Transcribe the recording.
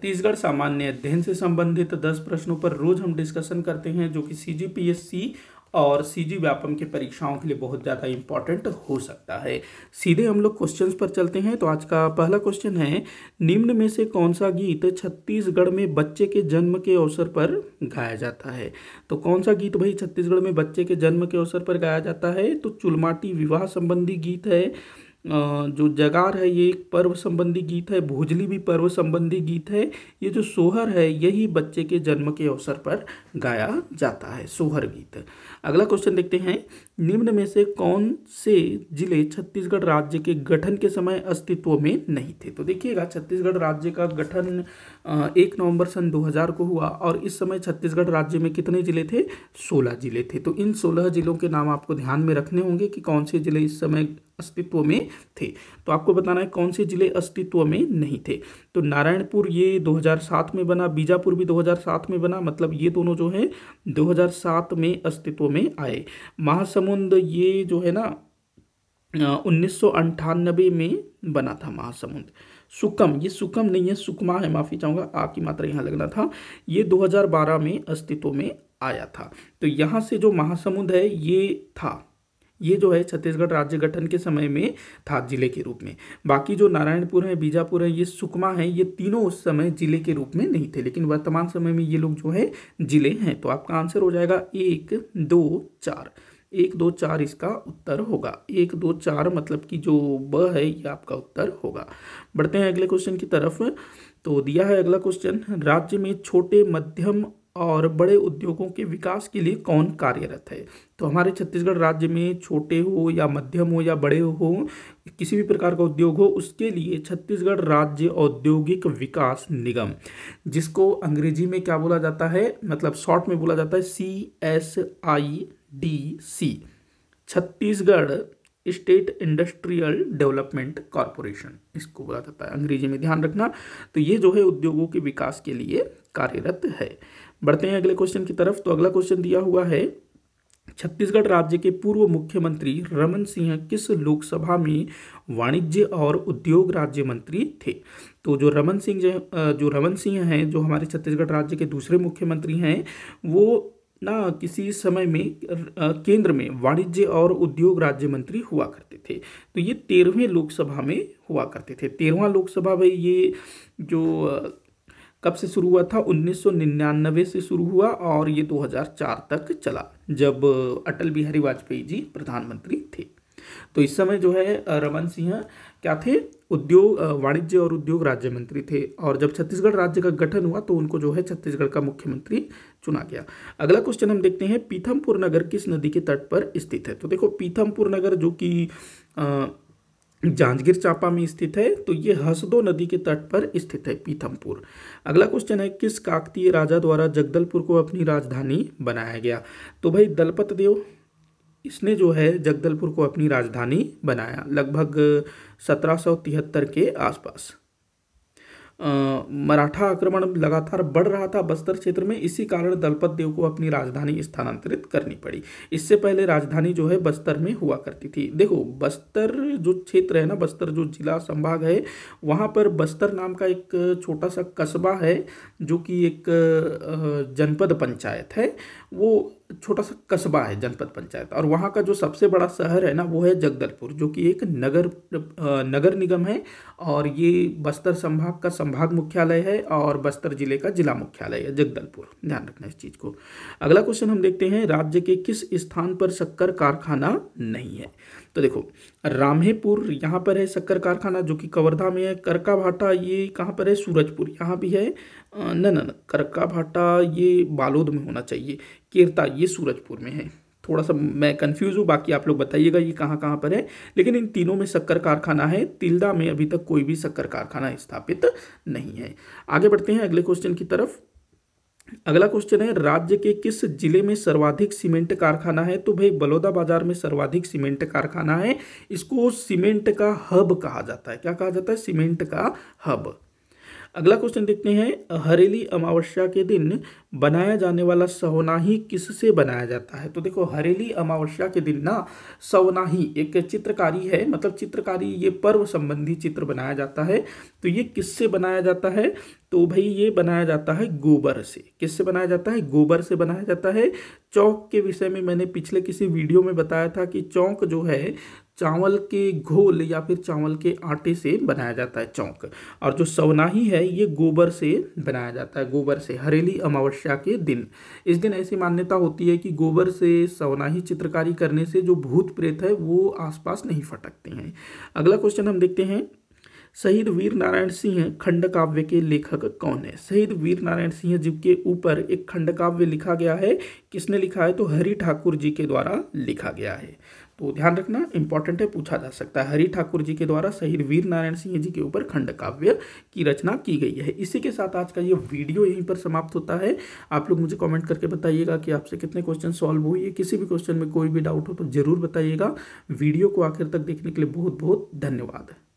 छत्तीसगढ़ सामान्य अध्ययन से संबंधित दस प्रश्नों पर रोज हम डिस्कशन करते हैं जो कि सी जी पी एस सी और सी जी व्यापम के परीक्षाओं के लिए बहुत ज़्यादा इंपॉर्टेंट हो सकता है सीधे हम लोग क्वेश्चंस पर चलते हैं तो आज का पहला क्वेश्चन है निम्न में से कौन सा गीत छत्तीसगढ़ में बच्चे के जन्म के अवसर पर गाया जाता है तो कौन सा गीत भाई छत्तीसगढ़ में बच्चे के जन्म के अवसर पर गाया जाता है तो चुलमाटी विवाह संबंधी गीत है जो जगार है ये एक पर्व संबंधी गीत है भोजली भी पर्व संबंधी गीत है ये जो सोहर है यही बच्चे के जन्म के अवसर पर गाया जाता है सोहर गीत अगला क्वेश्चन देखते हैं निम्न में से कौन से जिले छत्तीसगढ़ राज्य के गठन के समय अस्तित्व में नहीं थे तो देखिएगा छत्तीसगढ़ राज्य का गठन एक नवंबर सन 2000 को हुआ और इस समय छत्तीसगढ़ राज्य में कितने जिले थे सोलह जिले थे तो इन सोलह जिलों के नाम आपको ध्यान में रखने होंगे कि कौन से जिले इस समय अस्तित्व में थे तो आपको बताना है कौन से जिले अस्तित्व में नहीं थे तो नारायणपुर ये 2007 में बना बीजापुर भी 2007 में बना मतलब ये दोनों जो है 2007 में अस्तित्व में आए महासमुंद ये जो है ना उन्नीस में बना था महासमुंद सुकम ये सुकम नहीं है सुकमा है माफ़ी चाहूँगा आ की मात्रा यहाँ लगना था ये 2012 में अस्तित्व में आया था तो यहाँ से जो महासमुंद है ये था ये जो है छत्तीसगढ़ राज्य गठन के समय में था जिले के रूप में बाकी जो नारायणपुर है बीजापुर है ये सुकमा है ये तीनों उस समय जिले के रूप में नहीं थे लेकिन वर्तमान समय में ये लोग जो है जिले हैं तो आपका आंसर हो जाएगा एक दो चार एक दो चार इसका उत्तर होगा एक दो चार मतलब कि जो ब है ये आपका उत्तर होगा बढ़ते हैं अगले क्वेश्चन की तरफ तो दिया है अगला क्वेश्चन राज्य में छोटे मध्यम और बड़े उद्योगों के विकास के लिए कौन कार्यरत है तो हमारे छत्तीसगढ़ राज्य में छोटे हो या मध्यम हो या बड़े हो किसी भी प्रकार का उद्योग हो उसके लिए छत्तीसगढ़ राज्य औद्योगिक विकास निगम जिसको अंग्रेजी में क्या बोला जाता है मतलब शॉर्ट में बोला जाता है C S I D C Chhattisgarh state industrial development corporation इसको बोला जाता है अंग्रेजी में ध्यान रखना तो ये जो है उद्योगों के विकास के लिए कार्यरत है बढ़ते हैं अगले क्वेश्चन की तरफ तो अगला क्वेश्चन दिया हुआ है छत्तीसगढ़ राज्य के पूर्व मुख्यमंत्री रमन सिंह किस लोकसभा में वाणिज्य और उद्योग राज्य मंत्री थे तो जो रमन सिंह जो रमन सिंह हैं जो हमारे छत्तीसगढ़ राज्य के दूसरे मुख्यमंत्री हैं वो ना किसी समय में केंद्र में वाणिज्य और उद्योग राज्य मंत्री हुआ करते थे तो ये तेरहवें लोकसभा में हुआ करते थे तेरहवा लोकसभा में ये जो कब से शुरू हुआ था 1999 से शुरू हुआ और ये 2004 तक चला जब अटल बिहारी वाजपेयी जी प्रधानमंत्री थे तो इस समय जो है रमन सिंह क्या थे उद्योग वाणिज्य और उद्योग राज्य मंत्री थे और जब छत्तीसगढ़ राज्य का गठन हुआ तो उनको जो है छत्तीसगढ़ का मुख्यमंत्री चुना गया अगला क्वेश्चन हम देखते हैं पीथमपुर नगर किस नदी के तट पर स्थित है तो देखो पीथमपुर नगर जो कि जांजगीर चांपा में स्थित है तो ये हसदो नदी के तट पर स्थित है पीथमपुर अगला क्वेश्चन है किस काकतीय राजा द्वारा जगदलपुर को अपनी राजधानी बनाया गया तो भाई दलपत देव इसने जो है जगदलपुर को अपनी राजधानी बनाया लगभग सत्रह के आसपास मराठा आक्रमण लगातार बढ़ रहा था बस्तर क्षेत्र में इसी कारण दलपत देव को अपनी राजधानी स्थानांतरित करनी पड़ी इससे पहले राजधानी जो है बस्तर में हुआ करती थी देखो बस्तर जो क्षेत्र है ना बस्तर जो जिला संभाग है वहाँ पर बस्तर नाम का एक छोटा सा कस्बा है जो कि एक जनपद पंचायत है वो छोटा सा कस्बा है जनपद पंचायत और वहाँ का जो सबसे बड़ा शहर है ना वो है जगदलपुर जो कि एक नगर नगर निगम है और ये बस्तर संभाग का संभाग मुख्यालय है और बस्तर जिले का जिला मुख्यालय है जगदलपुर ध्यान रखना इस चीज़ को अगला क्वेश्चन हम देखते हैं राज्य के किस स्थान पर शक्कर कारखाना नहीं है तो देखो रामेपुर यहाँ पर है शक्कर कारखाना जो कि कवर्धा में है करका भाटा ये कहाँ पर है सूरजपुर यहाँ भी है न न करका भाटा ये बालोद में होना चाहिए केरता ये सूरजपुर में है थोड़ा सा मैं कंफ्यूज हूँ बाकी आप लोग बताइएगा ये कहाँ कहाँ पर है लेकिन इन तीनों में शक्कर कारखाना है तिल्दा में अभी तक कोई भी शक्कर कारखाना स्थापित नहीं है आगे बढ़ते हैं अगले क्वेश्चन की तरफ अगला क्वेश्चन है राज्य के किस जिले में सर्वाधिक सीमेंट कारखाना है तो भाई बलौदा बाजार में सर्वाधिक सीमेंट कारखाना है इसको सीमेंट का हब कहा जाता है क्या कहा जाता है सीमेंट का हब अगला क्वेश्चन देखते हैं हरेली अमावस्या के दिन बनाया जाने वाला सवनाही किससे बनाया जाता है तो देखो हरेली अमावस्या के दिन ना सवनाही एक चित्रकारी है मतलब चित्रकारी ये पर्व संबंधी चित्र बनाया जाता है तो ये किससे बनाया जाता है तो भाई ये बनाया जाता है गोबर से किससे बनाया जाता है गोबर से बनाया जाता है चौक के विषय में मैंने पिछले किसी वीडियो में बताया था कि चौक जो है चावल के घोल या फिर चावल के आटे से बनाया जाता है चौंक और जो सवनाही है ये गोबर से बनाया जाता है गोबर से हरेली अमावस्या के दिन इस दिन ऐसी मान्यता होती है कि गोबर से सवनाही चित्रकारी करने से जो भूत प्रेत है वो आसपास नहीं फटकते हैं अगला क्वेश्चन हम देखते हैं शहीद वीर नारायण सिंह खंड काव्य के लेखक कौन है शहीद वीर नारायण सिंह जी के ऊपर एक खंड काव्य लिखा गया है किसने लिखा है तो हरि ठाकुर जी के द्वारा लिखा गया है तो ध्यान रखना इंपॉर्टेंट है पूछा जा सकता है हरि ठाकुर जी के द्वारा शहीद वीर नारायण सिंह जी के ऊपर खंड काव्य की रचना की गई है इसी के साथ आज का ये वीडियो यहीं पर समाप्त होता है आप लोग मुझे कमेंट करके बताइएगा कि आपसे कितने क्वेश्चन सॉल्व हुई किसी भी क्वेश्चन में कोई भी डाउट हो तो ज़रूर बताइएगा वीडियो को आखिर तक देखने के लिए बहुत बहुत धन्यवाद